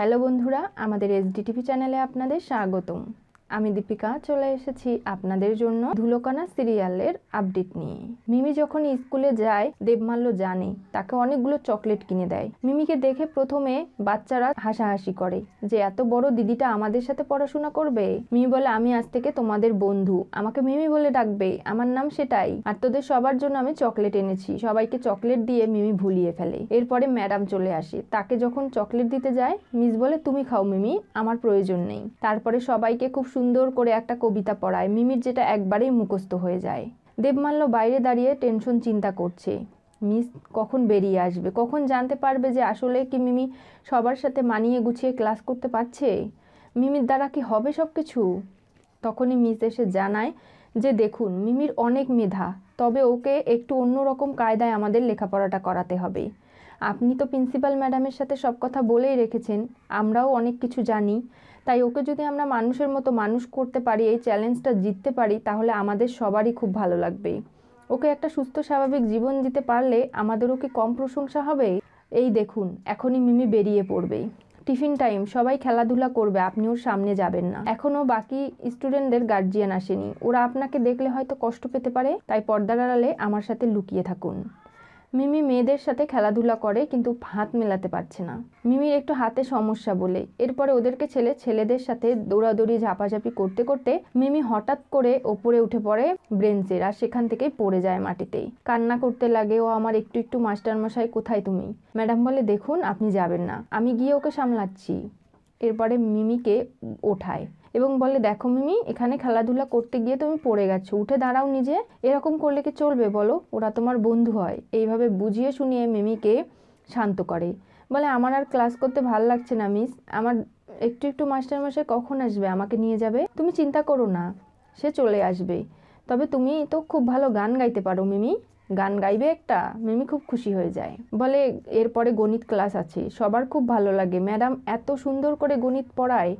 hello বন্ধুরা আমাদের SDTV চ্যানেলে আপনাদের স্বাগতম আমি দীপিকা চলে এসেছি আপনাদের জন্য ধুলোকানা সিরিয়ালের আপডেট নিয়ে মিমি যখন স্কুলে যায় দেবমাল্য জানে তাকে অনেকগুলো চকলেট কিনে দেয় মিমিকে দেখে প্রথমে বাচ্চারা হাসাহাসি করে যে এত বড় দিদিটা আমাদের সাথে পড়াশোনা করবে মিমি বলে আমি আজ থেকে তোমাদের বন্ধু আমাকে মিমি বলে ডাকবে আমার নাম সেটাই আর তোদের সবার জন্য আমি চকলেট এনেছি সবাইকে চকলেট দিয়ে মিমি ভুলিয়ে ফেলে এরপরে ম্যাডাম চলে আসে তাকে যখন চকলেট দিতে যায় মিস বলে তুমি খাও মিমি আমার প্রয়োজন নেই তারপরে সবাইকে খুব সুন্দর করে একটা কবিতা পড়ায় মিমির যেটা একবারেই মুখস্থ হয়ে যায় দেবমাল্য বাইরে দাঁড়িয়ে টেনশন চিন্তা করছে মিস কখন বেরিয়ে আসবে কখন জানতে পারবে যে আসলে কি মিমি সবার সাথে মানিয়ে গুছিয়ে ক্লাস করতে পারছে মিমির দ্বারা কি হবে সব কিছু তখনই মিস এসে জানায় যে দেখুন মিমির অনেক মেধা তবে ওকে একটু অন্যরকম কায়দায় আমাদের লেখাপড়াটা করাতে হবে আপনি তো প্রিন্সিপাল ম্যাডামের সাথে সব কথা বলেই রেখেছেন আমরাও অনেক কিছু জানি তাই ওকে যদি আমরা মানুষের মতো মানুষ করতে পারি এই চ্যালেঞ্জটা জিততে পারি তাহলে আমাদের সবারই খুব ভালো লাগবে ওকে একটা সুস্থ স্বাভাবিক জীবন দিতে পারলে আমাদেরও কি কম প্রশংসা হবে এই দেখুন এখনই মিমি বেরিয়ে পড়বে টিফিন টাইম সবাই খেলাধুলা করবে আপনি ওর সামনে যাবেন না এখনও বাকি স্টুডেন্টদের গার্জিয়ান আসেনি ওরা আপনাকে দেখলে হয়তো কষ্ট পেতে পারে তাই পর্দার আড়ালে আমার সাথে লুকিয়ে থাকুন মিমি মেয়েদের সাথে খেলাধুলা করে কিন্তু হাত মেলাতে পারছে না মিমির একটু হাতে সমস্যা বলে এরপরে ওদেরকে ছেলে ছেলেদের সাথে দৌড়াদৌড়ি ঝাপাঝাপি করতে করতে মিমি হঠাৎ করে ওপরে উঠে পড়ে ব্রেঞ্চের আর সেখান থেকেই পড়ে যায় মাটিতেই কান্না করতে লাগে ও আমার একটু একটু মাস্টারমশাই কোথায় তুমি ম্যাডাম বলে দেখুন আপনি যাবেন না আমি গিয়ে ওকে সামলাচ্ছি এরপরে মিমিকে ওঠায় এবং বলে দেখো মিমি এখানে খেলাধুলা করতে গিয়ে তুমি পড়ে গেছো উঠে দাঁড়াও নিজে এরকম করলে কি চলবে বলো ওরা তোমার বন্ধু হয় এইভাবে বুঝিয়ে শুনিয়ে মিমিকে শান্ত করে বলে আমার আর ক্লাস করতে ভাল লাগছে না মিস আমার একটু একটু মাস্টারমশাই কখন আসবে আমাকে নিয়ে যাবে তুমি চিন্তা করো না সে চলে আসবে তবে তুমি তো খুব ভালো গান গাইতে পারো মিমি গান গাইবে একটা মিমি খুব খুশি হয়ে যায় বলে এরপরে গণিত ক্লাস আছে সবার খুব ভালো লাগে ম্যাডাম এত সুন্দর করে গণিত পড়ায়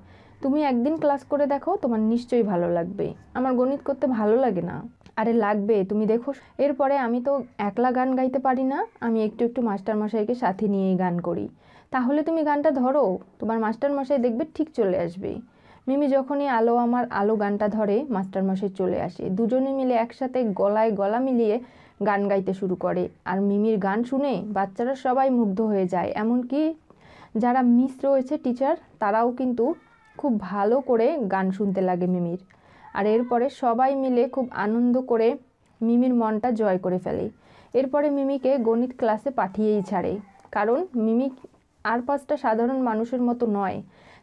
তুমি একদিন ক্লাস করে দেখো তোমার নিশ্চয়ই ভালো লাগবে আমার গণিত করতে ভালো লাগে না আরে লাগবে তুমি দেখো এরপরে আমি তো একলা গান গাইতে পারি না আমি একটু একটু মাস্টারমশাইকে সাথে নিয়েই গান করি তাহলে তুমি গানটা ধরো তোমার মাস্টারমশাই দেখবে ঠিক চলে আসবে মিমি যখনই আলো আমার আলো গানটা ধরে মাস্টারমশাই চলে আসে দুজনে মিলে একসাথে গলায় গলা মিলিয়ে গান গাইতে শুরু করে আর মিমির গান শুনে বাচ্চারা সবাই মুগ্ধ হয়ে যায় এমনকি যারা মিস রয়েছে টিচার তারাও কিন্তু খুব ভালো করে গান শুনতে লাগে মিমির আর এরপরে সবাই মিলে খুব আনন্দ করে মিমির মনটা জয় করে ফেলে এরপরে মিমিকে গণিত ক্লাসে পাঠিয়েই ছাড়ে কারণ মিমি আর পাঁচটা সাধারণ মানুষের মতো নয়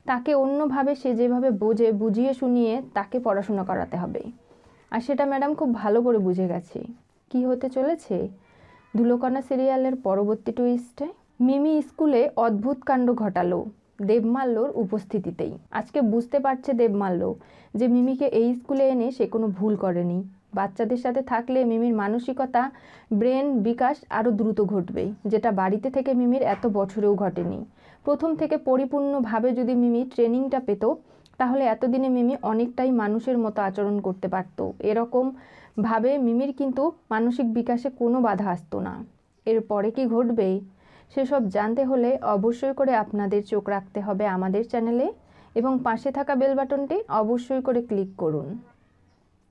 তাকে অন্যভাবে সে যেভাবে বোঝে বুঝিয়ে শুনিয়ে তাকে পড়াশোনা করাতে হবে আর সেটা ম্যাডাম খুব ভালো করে বুঝে গেছে কি হতে চলেছে ধুলোকণা সিরিয়ালের পরবর্তী টুইস্টে মিমি স্কুলে অদ্ভুত কাণ্ড ঘটালো দেবমাল্যর উপস্থিতিতেই আজকে বুঝতে পারছে দেবমাল্য যে মিমিকে এই স্কুলে এনে সে কোনো ভুল করেনি বাচ্চাদের সাথে থাকলে মিমির মানসিকতা ব্রেন বিকাশ আরও দ্রুত ঘটবে যেটা বাড়িতে থেকে মিমির এত বছরেও ঘটেনি প্রথম থেকে পরিপূর্ণভাবে যদি মিমি ট্রেনিংটা পেত তাহলে এতদিনে মিমি অনেকটাই মানুষের মতো আচরণ করতে পারত এরকম ভাবে মিমির কিন্তু মানসিক বিকাশে কোনো বাধা আসতো না এরপরে কি ঘটবে সেসব জানতে হলে অবশ্যই করে আপনাদের চোখ রাখতে হবে আমাদের চ্যানেলে এবং পাশে থাকা বেল বাটনটি অবশ্যই করে ক্লিক করুন